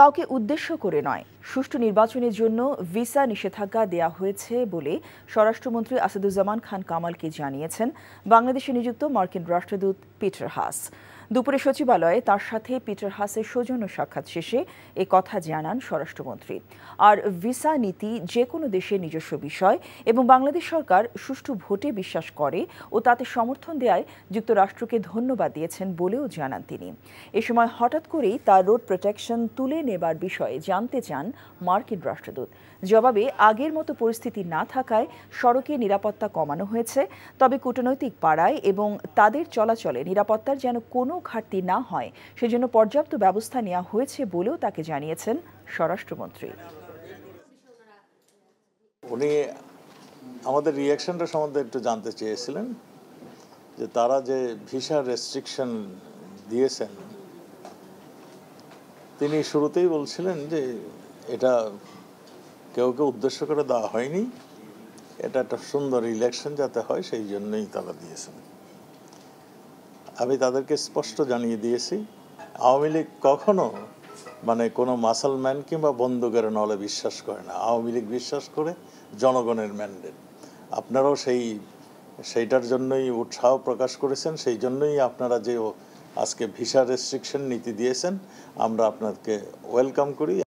কাউকে উদ্দেশ্য করে নয় সুষ্ঠু নির্বাচনের জন্য ভিসা নিষেধাজ্ঞা দেয়া হয়েছে বলে স্বরাষ্ট্রমন্ত্রী আসাদুজ্জামান খান কামালকে জানিয়েছেন বাংলাদেশে নিযুক্ত মার্কিন রাষ্ট্রদূত পিটার হাস দুপুরে সচিবালয়ে তার সাথে পিটার হাসের সৌজন্য সাক্ষাৎ শেষে এ কথা জানান স্বরাষ্ট্রমন্ত্রী আর ভিসা নীতি যে কোনো দেশের নিজস্ব বিষয় এবং বাংলাদেশ সরকার সুষ্ঠু ভোটে বিশ্বাস করে ও তাতে সমর্থন দেয় যুক্তরাষ্ট্রকে ধন্যবাদ দিয়েছেন বলেও জানান তিনি এ সময় হঠাৎ করেই তার রোড প্রোটেকশন তুলে নেবার বিষয়ে জানতে চান মার্কিন রাষ্ট্রদূত জবাবে আগের মতো পরিস্থিতি না থাকায় সড়কে নিরাপত্তা কমানো হয়েছে তবে কূটনৈতিক পাড়ায় এবং তাদের চলাচলে নিরাপত্তার যেন কোনো ঘাটতি না হয় সেজন্য পর্যাপ্ত ব্যবস্থা নেওয়া হয়েছে বলেও তাকে জানিয়েছেন স্বরাষ্ট্রমন্ত্রী উনি আমাদের রিয়াকশনটা সম্বন্ধে একটু জানতে চেয়েছিলেন যে তারা যে ভিসা রেস্ট্রিকশন দিয়েছেন তিনি শুরুতেই বলছিলেন যে এটা কেউ কেউ উদ্দেশ্য করে দেওয়া হয়নি এটা একটা সুন্দর ইলেকশন যাতে হয় সেই জন্যই তারা দিয়েছেন আমি তাদেরকে স্পষ্ট জানিয়ে দিয়েছি আওয়ামী লীগ কখনো মানে কোনো মাসালম্যান কিংবা বন্দুকের নলে বিশ্বাস করে না আওয়ামী লীগ বিশ্বাস করে জনগণের ম্যান্ডেট আপনারাও সেই সেইটার জন্যই উৎসাহ প্রকাশ করেছেন সেই জন্যই আপনারা যে আজকে ভিসা রেস্ট্রিকশন নীতি দিয়েছেন আমরা আপনাকে ওয়েলকাম করি